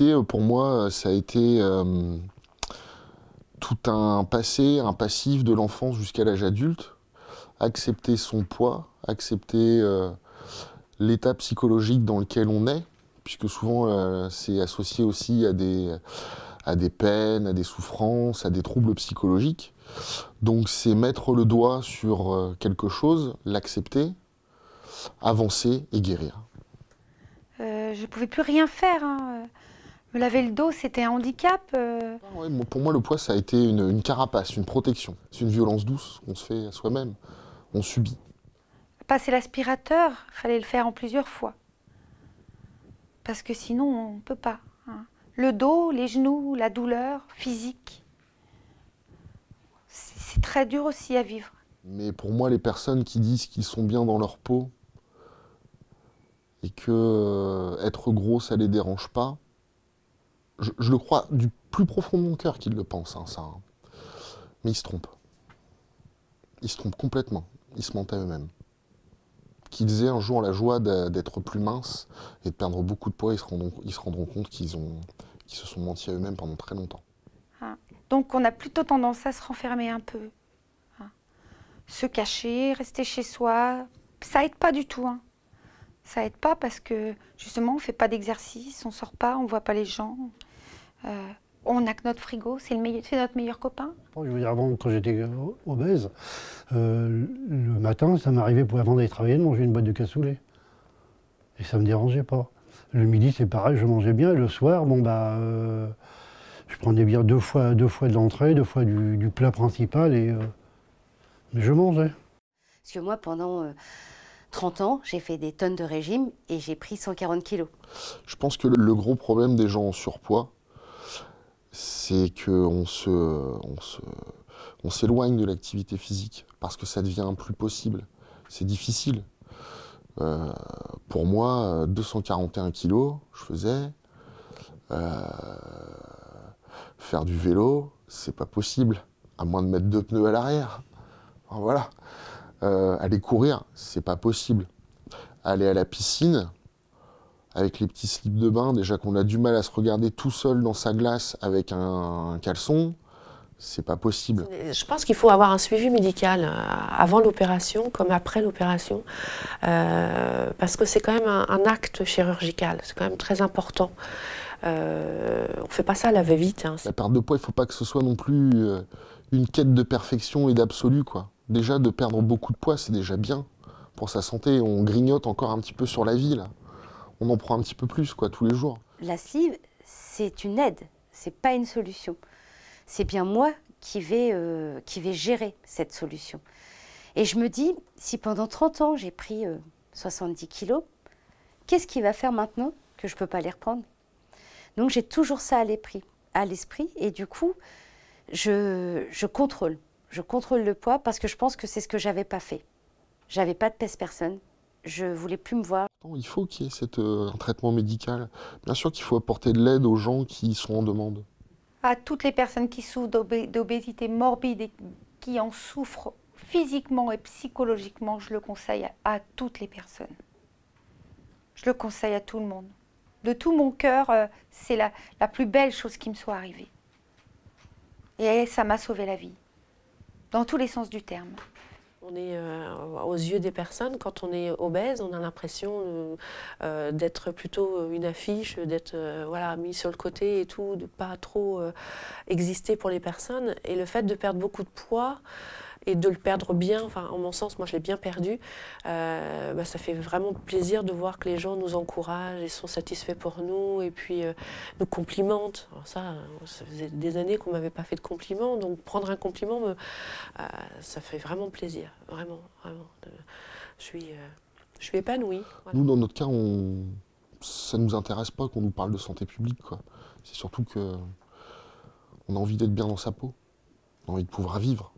Euh, pour moi, euh, ça a été euh, tout un passé, un passif de l'enfance jusqu'à l'âge adulte. Accepter son poids, accepter l'état psychologique dans lequel on est, puisque souvent c'est associé aussi à des, à des peines, à des souffrances, à des troubles psychologiques. Donc c'est mettre le doigt sur quelque chose, l'accepter, avancer et guérir. je ne pouvais plus rien faire. Hein. Me laver le dos, c'était un handicap euh Pour moi, le poids, ça a été une, carapace, une protection. C'est une violence douce qu'on se fait à soi-même, on subit. Passer l'aspirateur, fallait le faire en plusieurs fois. Parce que sinon, on ne peut pas. Hein. Le dos, les genoux, la douleur physique, c'est très dur aussi à vivre. Mais pour moi, les personnes qui disent qu'ils sont bien dans leur peau et que euh, être gros, ça les dérange pas, je, le crois du plus profond de mon cœur qu'ils le pensent, hein, ça. Hein. Mais ils se trompent. Ils se trompent complètement. Ils se mentent à eux-mêmes. Qu'ils aient un jour la joie d'être plus minces et de perdre beaucoup de poids, ils se rendront, ils se rendront compte qu'ils se sont menti à eux-mêmes pendant très longtemps. Ah. Donc on a plutôt tendance à se renfermer un peu, ah. se cacher, rester chez soi. Ça aide pas du tout. Hein. Ça aide pas parce que justement on fait pas d'exercice, on sort pas, on voit pas les gens. Euh, on n'a que notre frigo, c'est notre meilleur copain. Je veux dire, avant, quand j'étais euh, obèse, euh, le matin, ça m'arrivait, pour, avant d'aller travailler, de manger une boîte de cassoulet. Et ça ne me dérangeait pas. Le midi, c'est pareil, je mangeais bien. le soir, bon, bah, je prenais bien deux fois, deux fois de l'entrée, deux fois du, plat principal, et je mangeais. Parce que moi, pendant 30 ans, j'ai fait des tonnes de régime et j'ai pris 140 kilos. Je pense que le gros problème des gens en surpoids, c'est qu'on se, on s'éloigne de l'activité physique parce que ça devient plus possible. C'est difficile. Euh, pour moi, 241 kilos, je faisais. Euh, faire du vélo, c'est pas possible, à moins de mettre deux pneus à l'arrière. voilà. Euh, aller courir, c'est pas possible. Aller à la piscine, avec les petits slips de bain, déjà qu'on a du mal à se regarder tout seul dans sa glace avec un, caleçon, c'est pas possible. Je pense qu'il faut avoir un suivi médical euh, avant l'opération comme après l'opération, euh, parce que c'est quand même un, acte chirurgical, c'est quand même très important. Euh, on fait pas ça à la va-vite. Hein, la perte de poids, il faut pas que ce soit non plus euh, une quête de perfection et d'absolu. quoi. Déjà, de perdre beaucoup de poids, c'est déjà bien pour sa santé. On grignote encore un petit peu sur la vie, on en prend un petit peu plus, quoi, tous les jours. La slive, c'est une aide, c'est pas une solution. C'est bien moi qui vais, euh, qui vais gérer cette solution. Et je me dis, si pendant 30 ans j'ai pris 70 euh, kilos, qu'est-ce qui va faire maintenant que je ne peux pas les reprendre Donc j'ai toujours ça à l'esprit. Et du coup, je, contrôle. Je contrôle le poids parce que je pense que c'est ce que j'avais pas fait. J'avais pas de pèse personne, je voulais plus me voir. Il faut qu'il y ait euh, un traitement médical. Bien sûr qu'il faut apporter de l'aide aux gens qui sont en demande. À toutes les personnes qui souffrent d'obésité morbide et qui en souffrent physiquement et psychologiquement, je le conseille à, toutes les personnes. Je le conseille à tout le monde. De tout mon cœur, euh, c'est la plus belle chose qui me soit arrivée. Et ça m'a sauvé la vie, dans tous les sens du terme. On est, euh, aux yeux des personnes, quand on est obèse, on a l'impression euh, d'être plutôt une affiche, d'être euh, voilà, mis sur le côté et tout, de pas trop exister pour les personnes. Et le fait de perdre beaucoup de poids, et de le perdre bien, enfin, en mon sens, moi je l'ai bien perdu, euh, bah, ça fait vraiment plaisir de voir que les gens nous encouragent et sont satisfaits pour nous et puis euh, nous complimentent. ça, faisait des années qu'on ne m'avait pas fait de compliments, donc prendre un compliment, me, euh, ça fait vraiment plaisir, vraiment, vraiment. Je suis, je suis épanouie. Nous, dans notre cas, on... ça ne nous intéresse pas qu'on nous parle de santé publique. C'est surtout que on a envie d'être bien dans sa peau, on a envie de pouvoir vivre.